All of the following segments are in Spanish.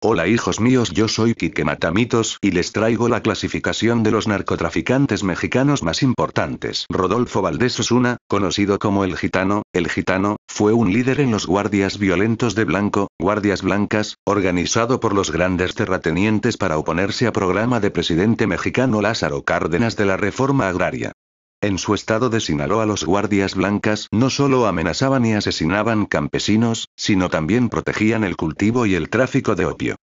Hola hijos míos, yo soy Quique Matamitos y les traigo la clasificación de los narcotraficantes mexicanos más importantes. Rodolfo Valdés Osuna, conocido como el Gitano, el Gitano, fue un líder en los guardias violentos de blanco, guardias blancas, organizado por los grandes terratenientes para oponerse a programa de presidente mexicano Lázaro Cárdenas de la reforma agraria. En su estado de Sinaloa los guardias blancas no solo amenazaban y asesinaban campesinos, sino también protegían el cultivo y el tráfico de opio.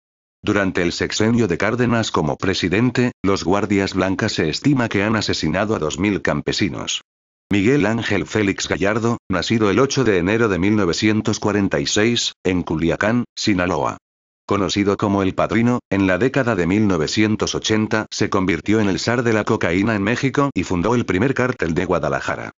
Durante el sexenio de Cárdenas como presidente, los guardias blancas se estima que han asesinado a 2.000 campesinos. Miguel Ángel Félix Gallardo, nacido el 8 de enero de 1946, en Culiacán, Sinaloa conocido como El Padrino, en la década de 1980 se convirtió en el zar de la cocaína en México y fundó el primer cártel de Guadalajara.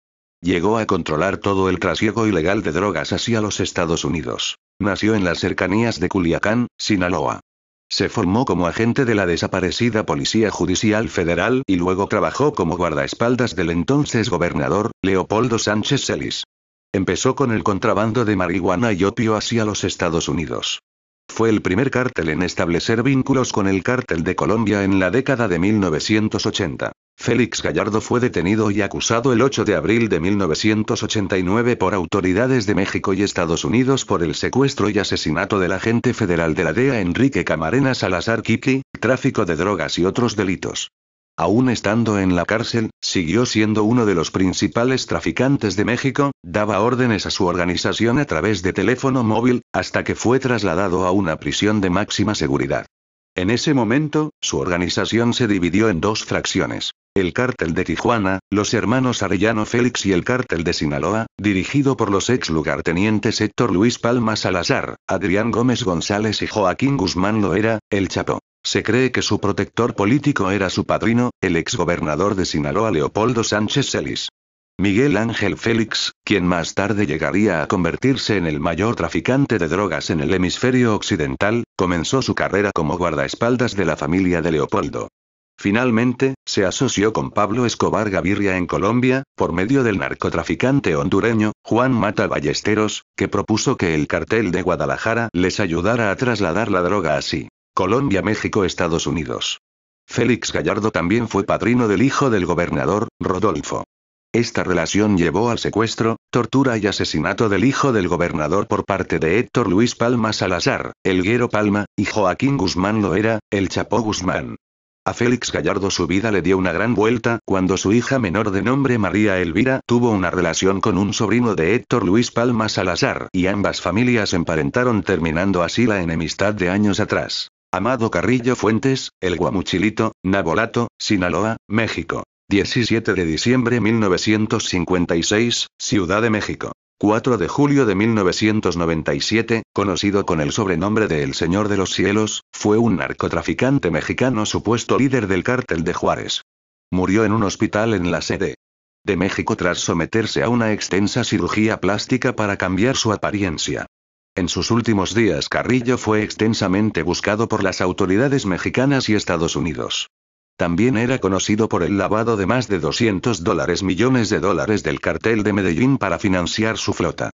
Llegó a controlar todo el trasiego ilegal de drogas hacia los Estados Unidos. Nació en las cercanías de Culiacán, Sinaloa. Se formó como agente de la desaparecida Policía Judicial Federal y luego trabajó como guardaespaldas del entonces gobernador, Leopoldo Sánchez Celis. Empezó con el contrabando de marihuana y opio hacia los Estados Unidos. Fue el primer cártel en establecer vínculos con el cártel de Colombia en la década de 1980. Félix Gallardo fue detenido y acusado el 8 de abril de 1989 por autoridades de México y Estados Unidos por el secuestro y asesinato del agente federal de la DEA Enrique Camarena Salazar Kiki, tráfico de drogas y otros delitos. Aún estando en la cárcel, siguió siendo uno de los principales traficantes de México, daba órdenes a su organización a través de teléfono móvil, hasta que fue trasladado a una prisión de máxima seguridad. En ese momento, su organización se dividió en dos fracciones. El cártel de Tijuana, los hermanos Arellano Félix y el cártel de Sinaloa, dirigido por los ex lugartenientes Héctor Luis Palma Salazar, Adrián Gómez González y Joaquín Guzmán Loera, el Chapo. Se cree que su protector político era su padrino, el exgobernador de Sinaloa Leopoldo Sánchez Celis. Miguel Ángel Félix, quien más tarde llegaría a convertirse en el mayor traficante de drogas en el hemisferio occidental, comenzó su carrera como guardaespaldas de la familia de Leopoldo. Finalmente, se asoció con Pablo Escobar Gaviria en Colombia, por medio del narcotraficante hondureño, Juan Mata Ballesteros, que propuso que el cartel de Guadalajara les ayudara a trasladar la droga así. Colombia, México, Estados Unidos. Félix Gallardo también fue padrino del hijo del gobernador, Rodolfo. Esta relación llevó al secuestro, tortura y asesinato del hijo del gobernador por parte de Héctor Luis Palma Salazar, Elguero Palma, y Joaquín Guzmán Loera, el Chapó Guzmán. A Félix Gallardo su vida le dio una gran vuelta cuando su hija menor de nombre María Elvira tuvo una relación con un sobrino de Héctor Luis Palma Salazar y ambas familias emparentaron terminando así la enemistad de años atrás. Amado Carrillo Fuentes, El Guamuchilito, Nabolato, Sinaloa, México. 17 de diciembre 1956, Ciudad de México. 4 de julio de 1997, conocido con el sobrenombre de El Señor de los Cielos, fue un narcotraficante mexicano supuesto líder del cártel de Juárez. Murió en un hospital en la sede de México tras someterse a una extensa cirugía plástica para cambiar su apariencia. En sus últimos días Carrillo fue extensamente buscado por las autoridades mexicanas y Estados Unidos. También era conocido por el lavado de más de 200 dólares millones de dólares del cartel de Medellín para financiar su flota.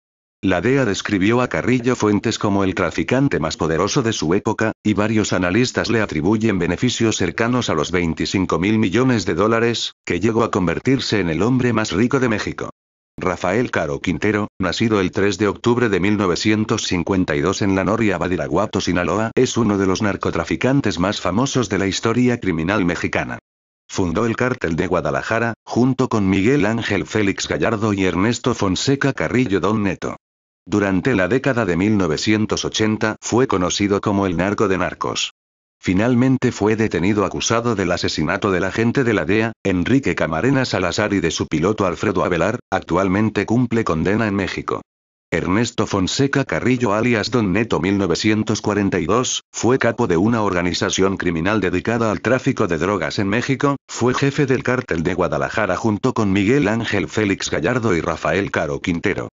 La DEA describió a Carrillo Fuentes como el traficante más poderoso de su época, y varios analistas le atribuyen beneficios cercanos a los 25 mil millones de dólares, que llegó a convertirse en el hombre más rico de México. Rafael Caro Quintero, nacido el 3 de octubre de 1952 en La Noria, Badiraguato, Sinaloa, es uno de los narcotraficantes más famosos de la historia criminal mexicana. Fundó el cártel de Guadalajara, junto con Miguel Ángel Félix Gallardo y Ernesto Fonseca Carrillo Don Neto. Durante la década de 1980 fue conocido como el narco de narcos. Finalmente fue detenido acusado del asesinato del agente de la DEA, Enrique Camarena Salazar y de su piloto Alfredo Avelar, actualmente cumple condena en México. Ernesto Fonseca Carrillo alias Don Neto 1942, fue capo de una organización criminal dedicada al tráfico de drogas en México, fue jefe del cártel de Guadalajara junto con Miguel Ángel Félix Gallardo y Rafael Caro Quintero.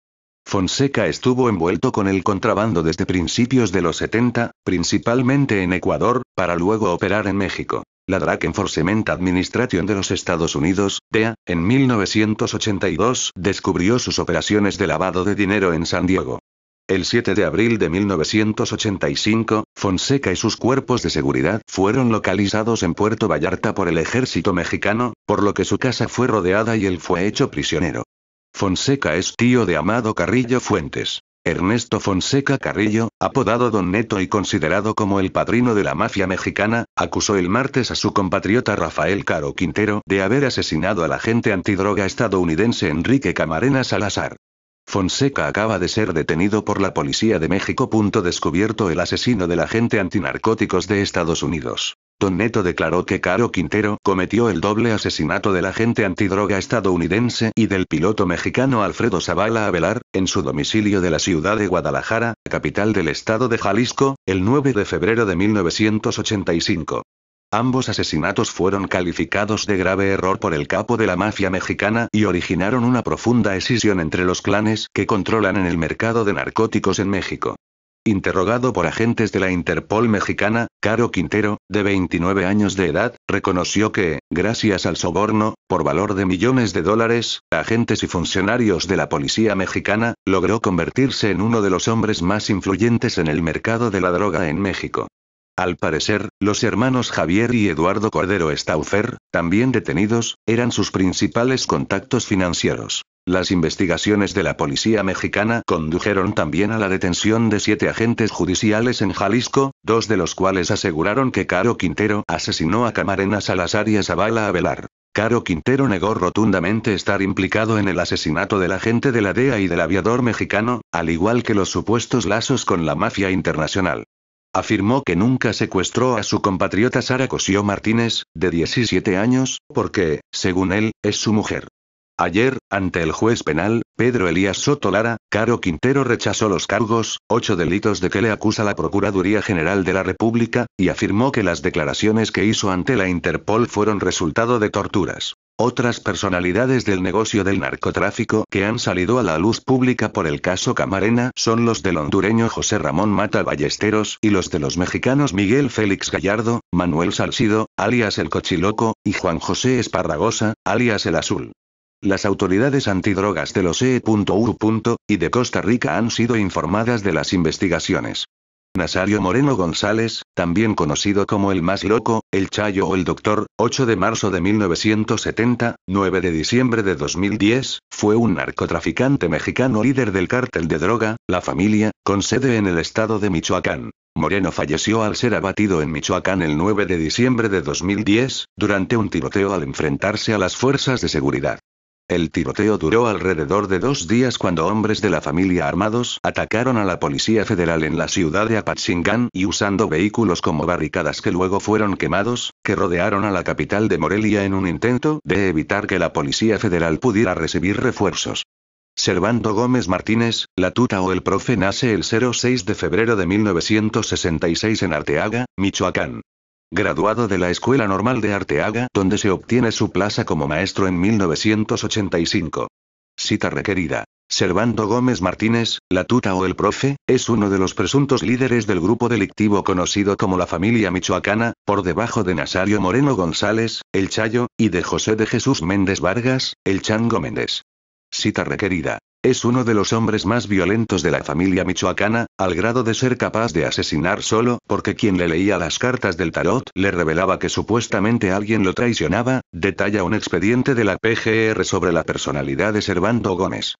Fonseca estuvo envuelto con el contrabando desde principios de los 70, principalmente en Ecuador, para luego operar en México. La Drug Enforcement Administration de los Estados Unidos, DEA, en 1982 descubrió sus operaciones de lavado de dinero en San Diego. El 7 de abril de 1985, Fonseca y sus cuerpos de seguridad fueron localizados en Puerto Vallarta por el ejército mexicano, por lo que su casa fue rodeada y él fue hecho prisionero. Fonseca es tío de Amado Carrillo Fuentes. Ernesto Fonseca Carrillo, apodado Don Neto y considerado como el padrino de la mafia mexicana, acusó el martes a su compatriota Rafael Caro Quintero de haber asesinado al agente antidroga estadounidense Enrique Camarena Salazar. Fonseca acaba de ser detenido por la policía de México. Punto descubierto el asesino del agente antinarcóticos de Estados Unidos. Don Neto declaró que Caro Quintero cometió el doble asesinato del agente antidroga estadounidense y del piloto mexicano Alfredo Zavala Avelar, en su domicilio de la ciudad de Guadalajara, capital del estado de Jalisco, el 9 de febrero de 1985. Ambos asesinatos fueron calificados de grave error por el capo de la mafia mexicana y originaron una profunda escisión entre los clanes que controlan en el mercado de narcóticos en México. Interrogado por agentes de la Interpol mexicana, Caro Quintero, de 29 años de edad, reconoció que, gracias al soborno, por valor de millones de dólares, agentes y funcionarios de la policía mexicana, logró convertirse en uno de los hombres más influyentes en el mercado de la droga en México. Al parecer, los hermanos Javier y Eduardo Cordero Stauffer, también detenidos, eran sus principales contactos financieros. Las investigaciones de la policía mexicana condujeron también a la detención de siete agentes judiciales en Jalisco, dos de los cuales aseguraron que Caro Quintero asesinó a Camarena Salazar y a Zabala Avelar. Caro Quintero negó rotundamente estar implicado en el asesinato del agente de la DEA y del aviador mexicano, al igual que los supuestos lazos con la mafia internacional afirmó que nunca secuestró a su compatriota Sara Cosío Martínez, de 17 años, porque, según él, es su mujer. Ayer, ante el juez penal, Pedro Elías Sotolara, Caro Quintero rechazó los cargos, ocho delitos de que le acusa la Procuraduría General de la República, y afirmó que las declaraciones que hizo ante la Interpol fueron resultado de torturas. Otras personalidades del negocio del narcotráfico que han salido a la luz pública por el caso Camarena son los del hondureño José Ramón Mata Ballesteros y los de los mexicanos Miguel Félix Gallardo, Manuel Salcido, alias el Cochiloco, y Juan José Esparragosa, alias el Azul. Las autoridades antidrogas de los E.U. y de Costa Rica han sido informadas de las investigaciones. Nazario Moreno González, también conocido como el más loco, el Chayo o el Doctor, 8 de marzo de 1970, 9 de diciembre de 2010, fue un narcotraficante mexicano líder del cártel de droga, La Familia, con sede en el estado de Michoacán. Moreno falleció al ser abatido en Michoacán el 9 de diciembre de 2010, durante un tiroteo al enfrentarse a las fuerzas de seguridad. El tiroteo duró alrededor de dos días cuando hombres de la familia armados atacaron a la Policía Federal en la ciudad de Apachingán y usando vehículos como barricadas que luego fueron quemados, que rodearon a la capital de Morelia en un intento de evitar que la Policía Federal pudiera recibir refuerzos. Servando Gómez Martínez, la tuta o el profe nace el 06 de febrero de 1966 en Arteaga, Michoacán graduado de la Escuela Normal de Arteaga, donde se obtiene su plaza como maestro en 1985. Cita requerida. Servando Gómez Martínez, la tuta o el profe, es uno de los presuntos líderes del grupo delictivo conocido como la familia michoacana, por debajo de Nazario Moreno González, el Chayo, y de José de Jesús Méndez Vargas, el Chango Méndez. Cita requerida. Es uno de los hombres más violentos de la familia michoacana, al grado de ser capaz de asesinar solo, porque quien le leía las cartas del tarot le revelaba que supuestamente alguien lo traicionaba, detalla un expediente de la PGR sobre la personalidad de Servando Gómez.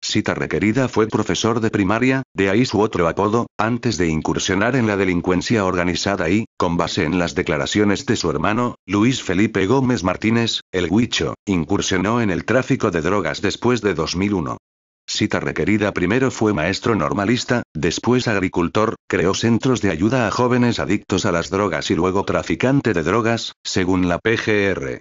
Cita requerida fue profesor de primaria, de ahí su otro apodo, antes de incursionar en la delincuencia organizada y, con base en las declaraciones de su hermano, Luis Felipe Gómez Martínez, el Huicho, incursionó en el tráfico de drogas después de 2001. Cita requerida primero fue maestro normalista, después agricultor, creó centros de ayuda a jóvenes adictos a las drogas y luego traficante de drogas, según la PGR.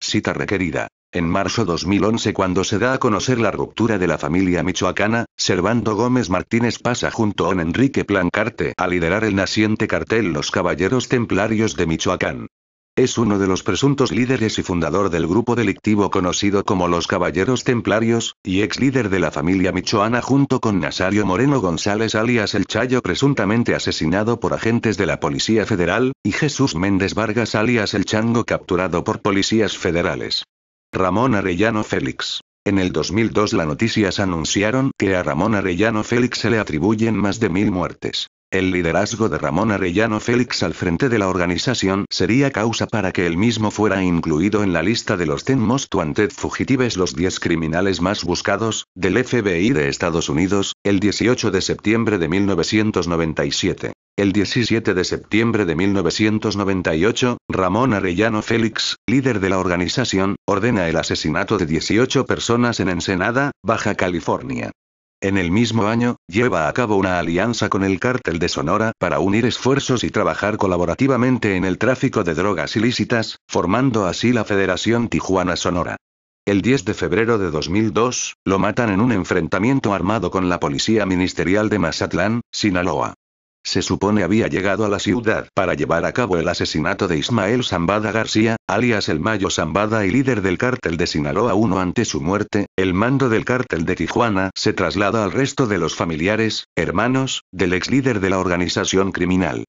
Cita requerida. En marzo 2011 cuando se da a conocer la ruptura de la familia michoacana, Servando Gómez Martínez pasa junto a Enrique Plancarte a liderar el naciente cartel Los Caballeros Templarios de Michoacán. Es uno de los presuntos líderes y fundador del grupo delictivo conocido como los Caballeros Templarios, y ex líder de la familia Michoana junto con Nazario Moreno González alias El Chayo presuntamente asesinado por agentes de la Policía Federal, y Jesús Méndez Vargas alias El Chango capturado por policías federales. Ramón Arellano Félix. En el 2002 las noticias anunciaron que a Ramón Arellano Félix se le atribuyen más de mil muertes. El liderazgo de Ramón Arellano Félix al frente de la organización sería causa para que él mismo fuera incluido en la lista de los 10 most wanted fugitives, los 10 criminales más buscados, del FBI de Estados Unidos, el 18 de septiembre de 1997. El 17 de septiembre de 1998, Ramón Arellano Félix, líder de la organización, ordena el asesinato de 18 personas en Ensenada, Baja California. En el mismo año, lleva a cabo una alianza con el cártel de Sonora para unir esfuerzos y trabajar colaborativamente en el tráfico de drogas ilícitas, formando así la Federación Tijuana Sonora. El 10 de febrero de 2002, lo matan en un enfrentamiento armado con la Policía Ministerial de Mazatlán, Sinaloa. Se supone había llegado a la ciudad para llevar a cabo el asesinato de Ismael Zambada García, alias el Mayo Zambada y líder del cártel de Sinaloa uno ante su muerte, el mando del cártel de Tijuana se traslada al resto de los familiares, hermanos, del ex líder de la organización criminal.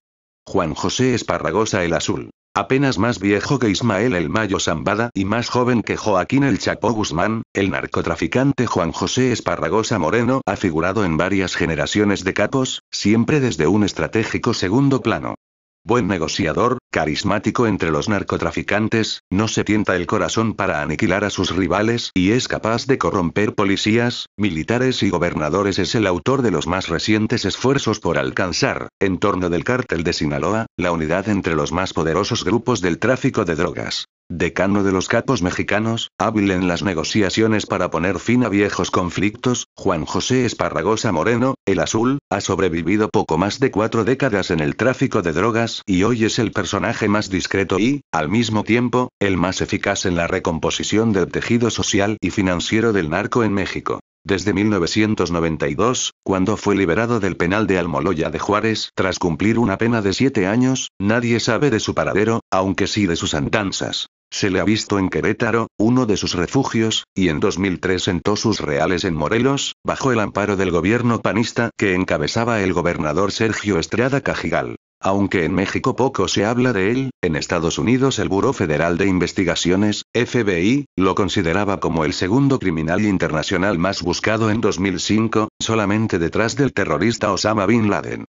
Juan José Esparragosa el Azul. Apenas más viejo que Ismael el Mayo Zambada y más joven que Joaquín el Chapo Guzmán, el narcotraficante Juan José Esparragosa Moreno ha figurado en varias generaciones de capos, siempre desde un estratégico segundo plano. Buen negociador, carismático entre los narcotraficantes, no se tienta el corazón para aniquilar a sus rivales y es capaz de corromper policías, militares y gobernadores. Es el autor de los más recientes esfuerzos por alcanzar, en torno del cártel de Sinaloa, la unidad entre los más poderosos grupos del tráfico de drogas decano de los capos mexicanos, hábil en las negociaciones para poner fin a viejos conflictos, Juan José Esparragosa Moreno, el azul, ha sobrevivido poco más de cuatro décadas en el tráfico de drogas y hoy es el personaje más discreto y, al mismo tiempo, el más eficaz en la recomposición del tejido social y financiero del narco en México. Desde 1992, cuando fue liberado del penal de Almoloya de Juárez tras cumplir una pena de siete años, nadie sabe de su paradero, aunque sí de sus andanzas. Se le ha visto en Querétaro, uno de sus refugios, y en 2003 sentó sus reales en Morelos, bajo el amparo del gobierno panista que encabezaba el gobernador Sergio Estrada Cajigal. Aunque en México poco se habla de él, en Estados Unidos el Buró Federal de Investigaciones, FBI, lo consideraba como el segundo criminal internacional más buscado en 2005, solamente detrás del terrorista Osama Bin Laden.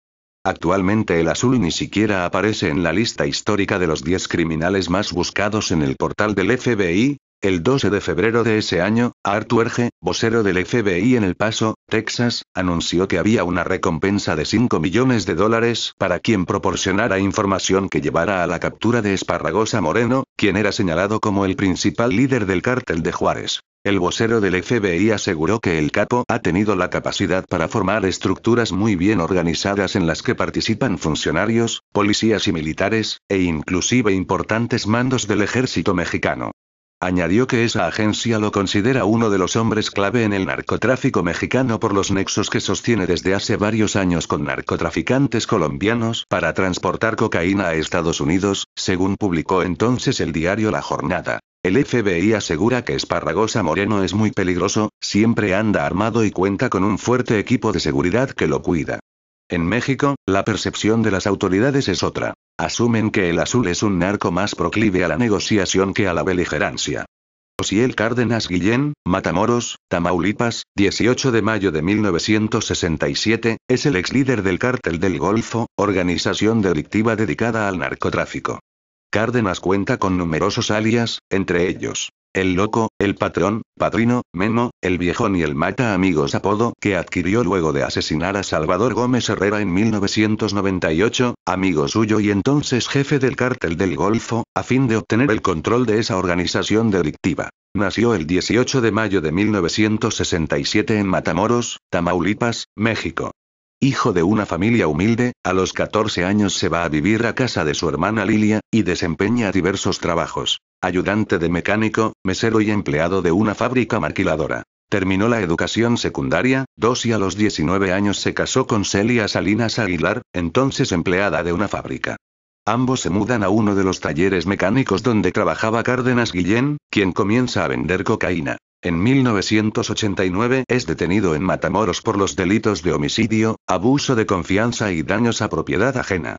Actualmente el azul ni siquiera aparece en la lista histórica de los 10 criminales más buscados en el portal del FBI, el 12 de febrero de ese año, Arturge, vocero del FBI en El Paso, Texas, anunció que había una recompensa de 5 millones de dólares para quien proporcionara información que llevara a la captura de Esparragosa Moreno, quien era señalado como el principal líder del cártel de Juárez. El vocero del FBI aseguró que el capo ha tenido la capacidad para formar estructuras muy bien organizadas en las que participan funcionarios, policías y militares, e inclusive importantes mandos del ejército mexicano. Añadió que esa agencia lo considera uno de los hombres clave en el narcotráfico mexicano por los nexos que sostiene desde hace varios años con narcotraficantes colombianos para transportar cocaína a Estados Unidos, según publicó entonces el diario La Jornada. El FBI asegura que Esparragosa Moreno es muy peligroso, siempre anda armado y cuenta con un fuerte equipo de seguridad que lo cuida. En México, la percepción de las autoridades es otra. Asumen que el azul es un narco más proclive a la negociación que a la beligerancia. El Cárdenas Guillén, Matamoros, Tamaulipas, 18 de mayo de 1967, es el ex líder del Cártel del Golfo, organización delictiva dedicada al narcotráfico. Cárdenas cuenta con numerosos alias, entre ellos, el loco, el patrón, padrino, Memo, el viejón y el mata amigos apodo que adquirió luego de asesinar a Salvador Gómez Herrera en 1998, amigo suyo y entonces jefe del cártel del Golfo, a fin de obtener el control de esa organización delictiva. Nació el 18 de mayo de 1967 en Matamoros, Tamaulipas, México. Hijo de una familia humilde, a los 14 años se va a vivir a casa de su hermana Lilia, y desempeña diversos trabajos. Ayudante de mecánico, mesero y empleado de una fábrica marquiladora. Terminó la educación secundaria, dos y a los 19 años se casó con Celia Salinas Aguilar, entonces empleada de una fábrica. Ambos se mudan a uno de los talleres mecánicos donde trabajaba Cárdenas Guillén, quien comienza a vender cocaína. En 1989 es detenido en Matamoros por los delitos de homicidio, abuso de confianza y daños a propiedad ajena.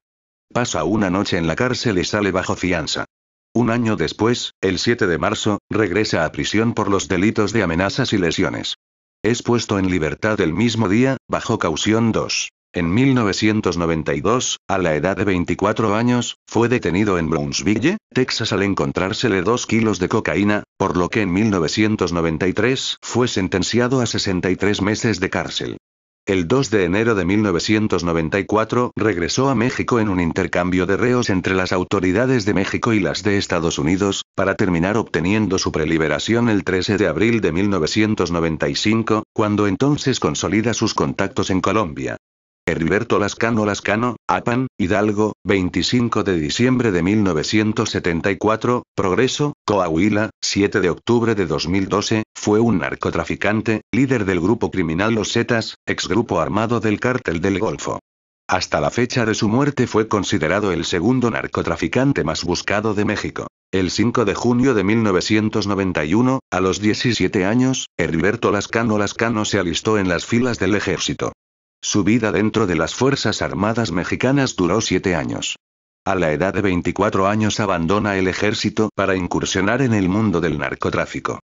Pasa una noche en la cárcel y sale bajo fianza. Un año después, el 7 de marzo, regresa a prisión por los delitos de amenazas y lesiones. Es puesto en libertad el mismo día, bajo caución 2. En 1992, a la edad de 24 años, fue detenido en Brownsville, Texas al encontrársele 2 kilos de cocaína, por lo que en 1993 fue sentenciado a 63 meses de cárcel. El 2 de enero de 1994 regresó a México en un intercambio de reos entre las autoridades de México y las de Estados Unidos, para terminar obteniendo su preliberación el 13 de abril de 1995, cuando entonces consolida sus contactos en Colombia. Heriberto Lascano Lascano, Apan, Hidalgo, 25 de diciembre de 1974, Progreso, Coahuila, 7 de octubre de 2012, fue un narcotraficante, líder del grupo criminal Los Zetas, exgrupo armado del cártel del Golfo. Hasta la fecha de su muerte fue considerado el segundo narcotraficante más buscado de México. El 5 de junio de 1991, a los 17 años, Heriberto Lascano Lascano se alistó en las filas del ejército. Su vida dentro de las Fuerzas Armadas Mexicanas duró siete años. A la edad de 24 años abandona el ejército para incursionar en el mundo del narcotráfico.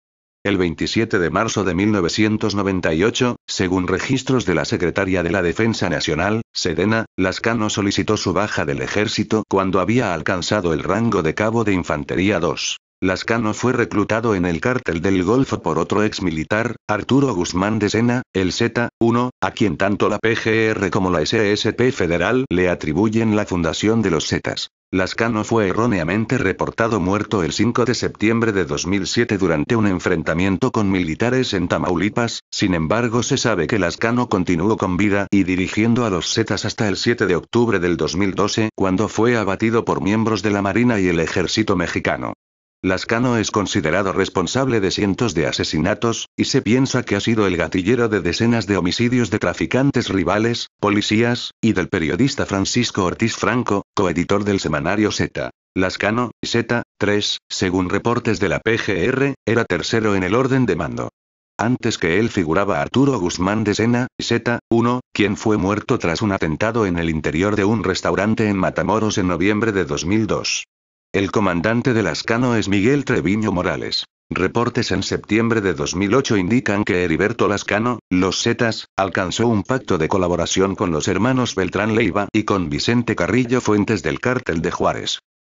El 27 de marzo de 1998, según registros de la Secretaría de la Defensa Nacional, Sedena, Lascano solicitó su baja del ejército cuando había alcanzado el rango de cabo de infantería 2. Lascano fue reclutado en el cártel del Golfo por otro ex militar, Arturo Guzmán de Sena, el Z-1, a quien tanto la PGR como la SSP federal le atribuyen la fundación de los Zetas. Lascano fue erróneamente reportado muerto el 5 de septiembre de 2007 durante un enfrentamiento con militares en Tamaulipas, sin embargo se sabe que Lascano continuó con vida y dirigiendo a los Zetas hasta el 7 de octubre del 2012, cuando fue abatido por miembros de la Marina y el Ejército mexicano. Lascano es considerado responsable de cientos de asesinatos, y se piensa que ha sido el gatillero de decenas de homicidios de traficantes rivales, policías, y del periodista Francisco Ortiz Franco, coeditor del semanario Z. Lascano, Z, 3, según reportes de la PGR, era tercero en el orden de mando. Antes que él figuraba Arturo Guzmán de Sena, Z1, quien fue muerto tras un atentado en el interior de un restaurante en Matamoros en noviembre de 2002. El comandante de Lascano es Miguel Treviño Morales. Reportes en septiembre de 2008 indican que Heriberto Lascano, los Zetas, alcanzó un pacto de colaboración con los hermanos Beltrán Leiva y con Vicente Carrillo Fuentes del cártel de Juárez.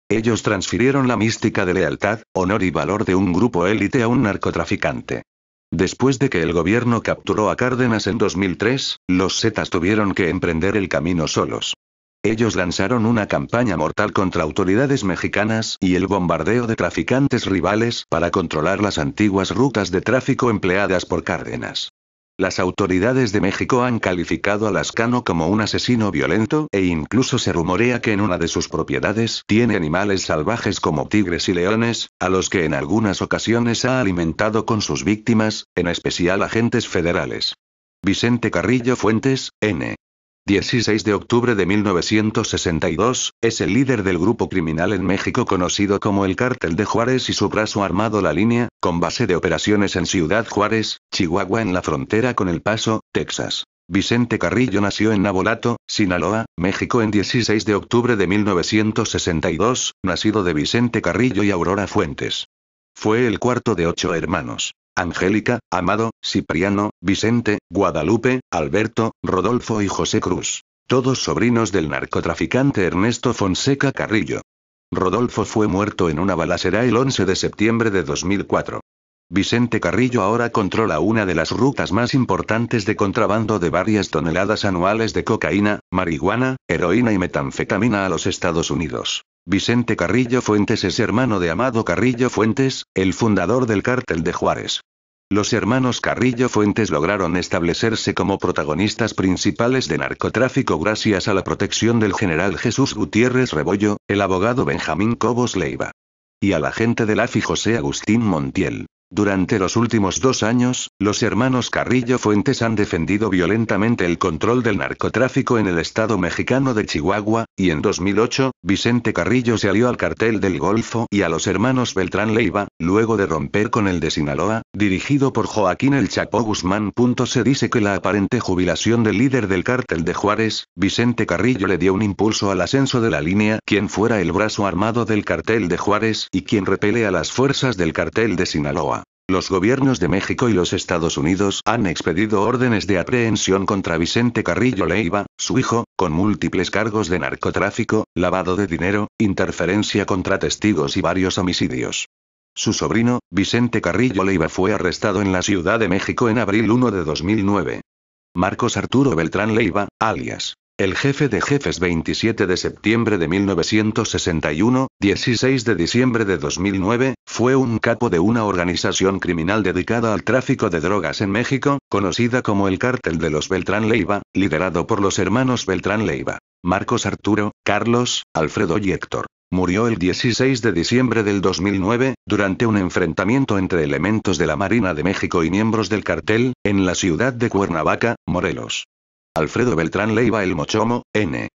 Ellos transfirieron la mística de lealtad, honor y valor de un grupo élite a un narcotraficante. Después de que el gobierno capturó a Cárdenas en 2003, los Zetas tuvieron que emprender el camino solos. Ellos lanzaron una campaña mortal contra autoridades mexicanas y el bombardeo de traficantes rivales para controlar las antiguas rutas de tráfico empleadas por Cárdenas. Las autoridades de México han calificado a Lascano como un asesino violento e incluso se rumorea que en una de sus propiedades tiene animales salvajes como tigres y leones, a los que en algunas ocasiones ha alimentado con sus víctimas, en especial agentes federales. Vicente Carrillo Fuentes, N. 16 de octubre de 1962, es el líder del grupo criminal en México conocido como el Cártel de Juárez y su brazo armado La Línea, con base de operaciones en Ciudad Juárez, Chihuahua en la frontera con El Paso, Texas. Vicente Carrillo nació en Nabolato, Sinaloa, México en 16 de octubre de 1962, nacido de Vicente Carrillo y Aurora Fuentes. Fue el cuarto de ocho hermanos. Angélica, Amado, Cipriano, Vicente, Guadalupe, Alberto, Rodolfo y José Cruz. Todos sobrinos del narcotraficante Ernesto Fonseca Carrillo. Rodolfo fue muerto en una balacera el 11 de septiembre de 2004. Vicente Carrillo ahora controla una de las rutas más importantes de contrabando de varias toneladas anuales de cocaína, marihuana, heroína y metanfetamina a los Estados Unidos. Vicente Carrillo Fuentes es hermano de Amado Carrillo Fuentes, el fundador del cártel de Juárez. Los hermanos Carrillo Fuentes lograron establecerse como protagonistas principales de narcotráfico gracias a la protección del general Jesús Gutiérrez Rebollo, el abogado Benjamín Cobos Leiva. Y al agente del AFI José Agustín Montiel. Durante los últimos dos años, los hermanos Carrillo Fuentes han defendido violentamente el control del narcotráfico en el estado mexicano de Chihuahua, y en 2008, Vicente Carrillo se alió al cartel del Golfo y a los hermanos Beltrán Leiva, luego de romper con el de Sinaloa, dirigido por Joaquín El Chapo Guzmán. Se dice que la aparente jubilación del líder del cartel de Juárez, Vicente Carrillo le dio un impulso al ascenso de la línea, quien fuera el brazo armado del cartel de Juárez y quien repele a las fuerzas del cartel de Sinaloa. Los gobiernos de México y los Estados Unidos han expedido órdenes de aprehensión contra Vicente Carrillo Leiva, su hijo, con múltiples cargos de narcotráfico, lavado de dinero, interferencia contra testigos y varios homicidios. Su sobrino, Vicente Carrillo Leiva fue arrestado en la Ciudad de México en abril 1 de 2009. Marcos Arturo Beltrán Leiva, alias el jefe de jefes 27 de septiembre de 1961, 16 de diciembre de 2009, fue un capo de una organización criminal dedicada al tráfico de drogas en México, conocida como el Cártel de los Beltrán Leiva, liderado por los hermanos Beltrán Leiva, Marcos Arturo, Carlos, Alfredo y Héctor. Murió el 16 de diciembre del 2009, durante un enfrentamiento entre elementos de la Marina de México y miembros del cartel, en la ciudad de Cuernavaca, Morelos. Alfredo Beltrán Leiva El Mochomo, N.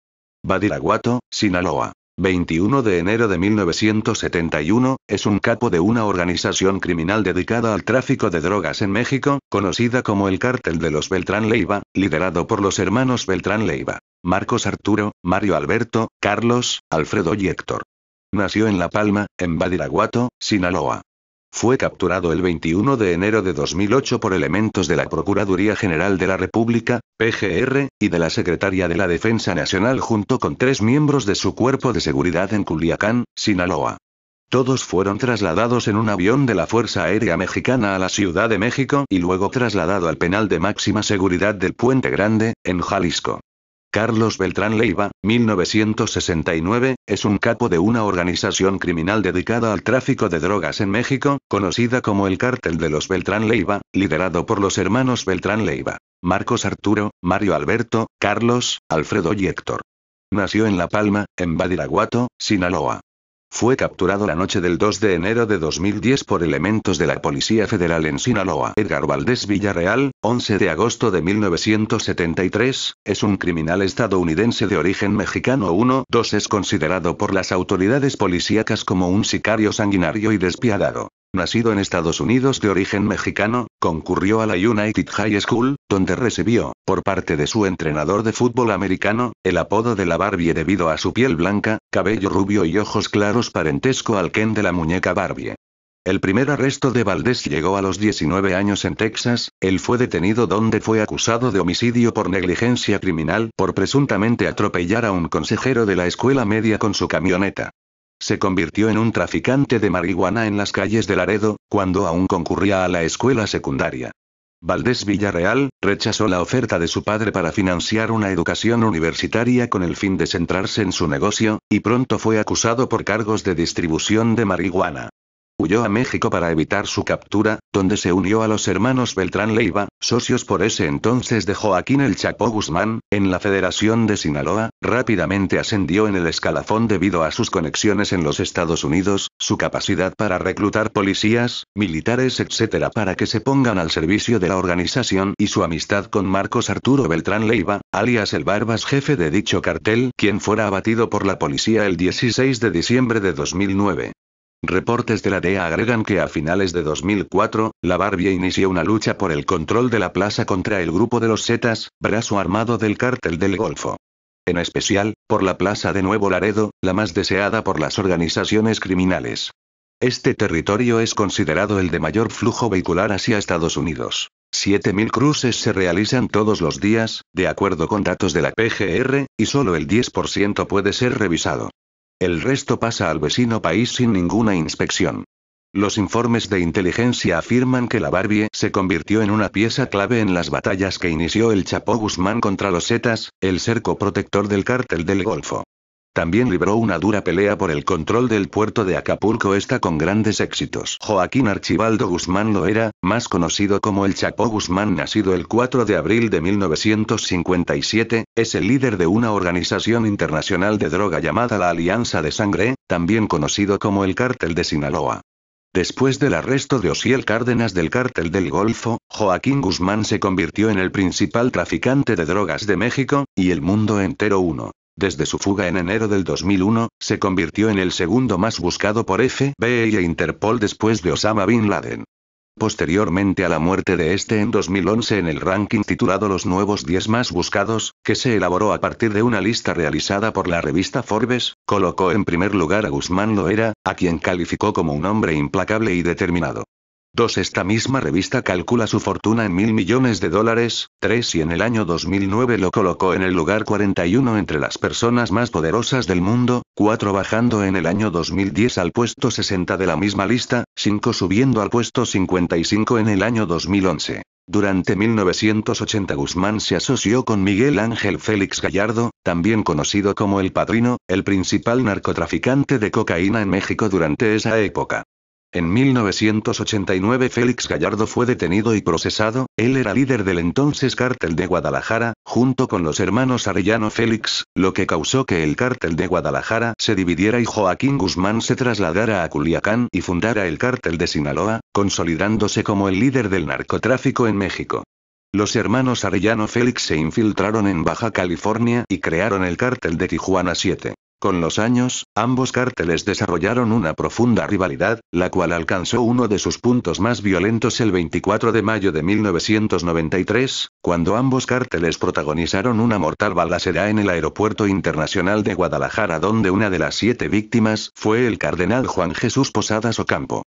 Badiraguato, Sinaloa. 21 de enero de 1971, es un capo de una organización criminal dedicada al tráfico de drogas en México, conocida como el Cártel de los Beltrán Leiva, liderado por los hermanos Beltrán Leiva, Marcos Arturo, Mario Alberto, Carlos, Alfredo y Héctor. Nació en La Palma, en Badiraguato, Sinaloa. Fue capturado el 21 de enero de 2008 por elementos de la Procuraduría General de la República, PGR, y de la Secretaría de la Defensa Nacional junto con tres miembros de su cuerpo de seguridad en Culiacán, Sinaloa. Todos fueron trasladados en un avión de la Fuerza Aérea Mexicana a la Ciudad de México y luego trasladado al penal de máxima seguridad del Puente Grande, en Jalisco. Carlos Beltrán Leiva, 1969, es un capo de una organización criminal dedicada al tráfico de drogas en México, conocida como el Cártel de los Beltrán Leiva, liderado por los hermanos Beltrán Leiva, Marcos Arturo, Mario Alberto, Carlos, Alfredo y Héctor. Nació en La Palma, en Badiraguato, Sinaloa. Fue capturado la noche del 2 de enero de 2010 por elementos de la Policía Federal en Sinaloa. Edgar Valdés Villarreal, 11 de agosto de 1973, es un criminal estadounidense de origen mexicano 1-2 es considerado por las autoridades policíacas como un sicario sanguinario y despiadado. Nacido en Estados Unidos de origen mexicano, concurrió a la United High School, donde recibió, por parte de su entrenador de fútbol americano, el apodo de la Barbie debido a su piel blanca, cabello rubio y ojos claros parentesco al Ken de la muñeca Barbie. El primer arresto de Valdés llegó a los 19 años en Texas, él fue detenido donde fue acusado de homicidio por negligencia criminal por presuntamente atropellar a un consejero de la escuela media con su camioneta. Se convirtió en un traficante de marihuana en las calles de Laredo, cuando aún concurría a la escuela secundaria. Valdés Villarreal, rechazó la oferta de su padre para financiar una educación universitaria con el fin de centrarse en su negocio, y pronto fue acusado por cargos de distribución de marihuana. Huyó a México para evitar su captura, donde se unió a los hermanos Beltrán Leiva, socios por ese entonces de Joaquín el Chapo Guzmán, en la Federación de Sinaloa, rápidamente ascendió en el escalafón debido a sus conexiones en los Estados Unidos, su capacidad para reclutar policías, militares, etc. para que se pongan al servicio de la organización y su amistad con Marcos Arturo Beltrán Leiva, alias el Barbas jefe de dicho cartel, quien fuera abatido por la policía el 16 de diciembre de 2009. Reportes de la DEA agregan que a finales de 2004, la Barbie inició una lucha por el control de la plaza contra el grupo de los Zetas, brazo armado del cártel del Golfo. En especial, por la plaza de Nuevo Laredo, la más deseada por las organizaciones criminales. Este territorio es considerado el de mayor flujo vehicular hacia Estados Unidos. 7.000 cruces se realizan todos los días, de acuerdo con datos de la PGR, y solo el 10% puede ser revisado. El resto pasa al vecino país sin ninguna inspección. Los informes de inteligencia afirman que la Barbie se convirtió en una pieza clave en las batallas que inició el Chapo Guzmán contra los Zetas, el cerco protector del cártel del Golfo. También libró una dura pelea por el control del puerto de Acapulco esta con grandes éxitos. Joaquín Archibaldo Guzmán lo era, más conocido como el Chapo Guzmán nacido el 4 de abril de 1957, es el líder de una organización internacional de droga llamada la Alianza de Sangre, también conocido como el Cártel de Sinaloa. Después del arresto de Osiel Cárdenas del Cártel del Golfo, Joaquín Guzmán se convirtió en el principal traficante de drogas de México, y el mundo entero uno. Desde su fuga en enero del 2001, se convirtió en el segundo más buscado por FBI e Interpol después de Osama Bin Laden. Posteriormente a la muerte de este en 2011 en el ranking titulado Los nuevos 10 más buscados, que se elaboró a partir de una lista realizada por la revista Forbes, colocó en primer lugar a Guzmán Loera, a quien calificó como un hombre implacable y determinado. 2. Esta misma revista calcula su fortuna en mil millones de dólares, 3. y en el año 2009 lo colocó en el lugar 41 entre las personas más poderosas del mundo, 4. bajando en el año 2010 al puesto 60 de la misma lista, 5. subiendo al puesto 55 en el año 2011. Durante 1980 Guzmán se asoció con Miguel Ángel Félix Gallardo, también conocido como El Padrino, el principal narcotraficante de cocaína en México durante esa época. En 1989 Félix Gallardo fue detenido y procesado, él era líder del entonces cártel de Guadalajara, junto con los hermanos Arellano Félix, lo que causó que el cártel de Guadalajara se dividiera y Joaquín Guzmán se trasladara a Culiacán y fundara el cártel de Sinaloa, consolidándose como el líder del narcotráfico en México. Los hermanos Arellano Félix se infiltraron en Baja California y crearon el cártel de Tijuana 7. Con los años, ambos cárteles desarrollaron una profunda rivalidad, la cual alcanzó uno de sus puntos más violentos el 24 de mayo de 1993, cuando ambos cárteles protagonizaron una mortal balacera en el Aeropuerto Internacional de Guadalajara donde una de las siete víctimas fue el cardenal Juan Jesús Posadas Ocampo.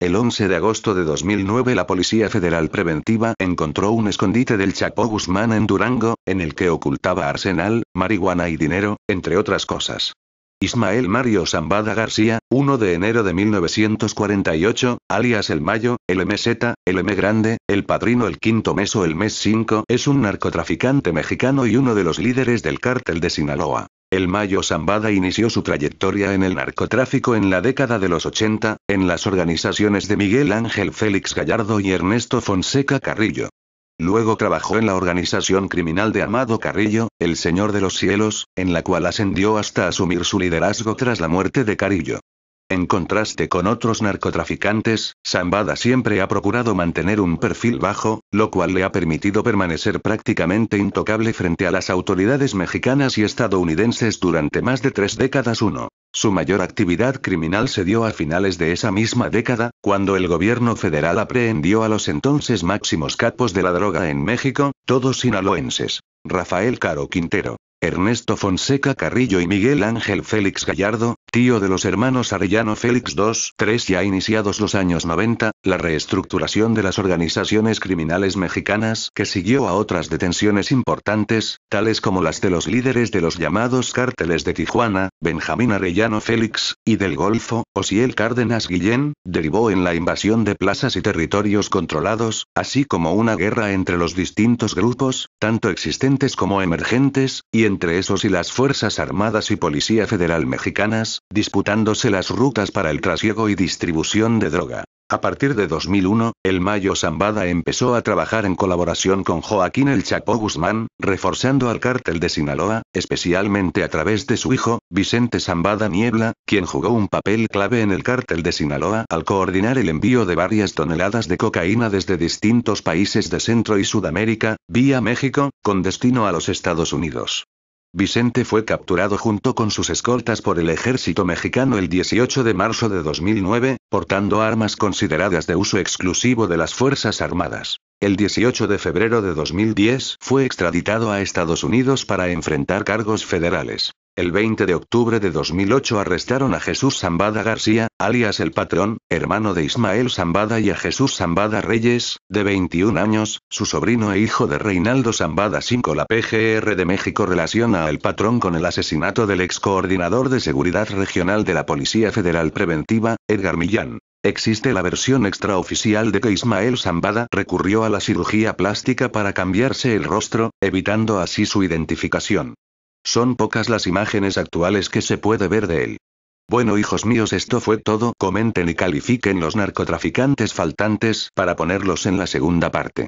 El 11 de agosto de 2009 la Policía Federal Preventiva encontró un escondite del Chapo Guzmán en Durango, en el que ocultaba arsenal, marihuana y dinero, entre otras cosas. Ismael Mario Zambada García, 1 de enero de 1948, alias El Mayo, el MZ, el M Grande, el Padrino el Quinto Mes o el Mes 5, es un narcotraficante mexicano y uno de los líderes del cártel de Sinaloa. El Mayo Zambada inició su trayectoria en el narcotráfico en la década de los 80, en las organizaciones de Miguel Ángel Félix Gallardo y Ernesto Fonseca Carrillo. Luego trabajó en la organización criminal de Amado Carrillo, el Señor de los Cielos, en la cual ascendió hasta asumir su liderazgo tras la muerte de Carrillo. En contraste con otros narcotraficantes, Zambada siempre ha procurado mantener un perfil bajo, lo cual le ha permitido permanecer prácticamente intocable frente a las autoridades mexicanas y estadounidenses durante más de tres décadas. Uno, Su mayor actividad criminal se dio a finales de esa misma década, cuando el gobierno federal aprehendió a los entonces máximos capos de la droga en México, todos sinaloenses. Rafael Caro Quintero, Ernesto Fonseca Carrillo y Miguel Ángel Félix Gallardo, tío de los hermanos Arellano Félix II, 3 ya iniciados los años 90, la reestructuración de las organizaciones criminales mexicanas que siguió a otras detenciones importantes, tales como las de los líderes de los llamados cárteles de Tijuana, Benjamín Arellano Félix, y del Golfo, Osiel Cárdenas Guillén, derivó en la invasión de plazas y territorios controlados, así como una guerra entre los distintos grupos, tanto existentes como emergentes, y entre esos y las Fuerzas Armadas y Policía Federal mexicanas, disputándose las rutas para el trasiego y distribución de droga. A partir de 2001, el Mayo Zambada empezó a trabajar en colaboración con Joaquín El Chapo Guzmán, reforzando al cártel de Sinaloa, especialmente a través de su hijo, Vicente Zambada Niebla, quien jugó un papel clave en el cártel de Sinaloa al coordinar el envío de varias toneladas de cocaína desde distintos países de Centro y Sudamérica, vía México, con destino a los Estados Unidos. Vicente fue capturado junto con sus escoltas por el ejército mexicano el 18 de marzo de 2009, portando armas consideradas de uso exclusivo de las Fuerzas Armadas. El 18 de febrero de 2010 fue extraditado a Estados Unidos para enfrentar cargos federales. El 20 de octubre de 2008 arrestaron a Jesús Zambada García, alias el patrón, hermano de Ismael Zambada y a Jesús Zambada Reyes, de 21 años, su sobrino e hijo de Reinaldo Zambada 5. La PGR de México relaciona al patrón con el asesinato del ex coordinador de seguridad regional de la Policía Federal Preventiva, Edgar Millán. Existe la versión extraoficial de que Ismael Zambada recurrió a la cirugía plástica para cambiarse el rostro, evitando así su identificación. Son pocas las imágenes actuales que se puede ver de él. Bueno hijos míos esto fue todo, comenten y califiquen los narcotraficantes faltantes para ponerlos en la segunda parte.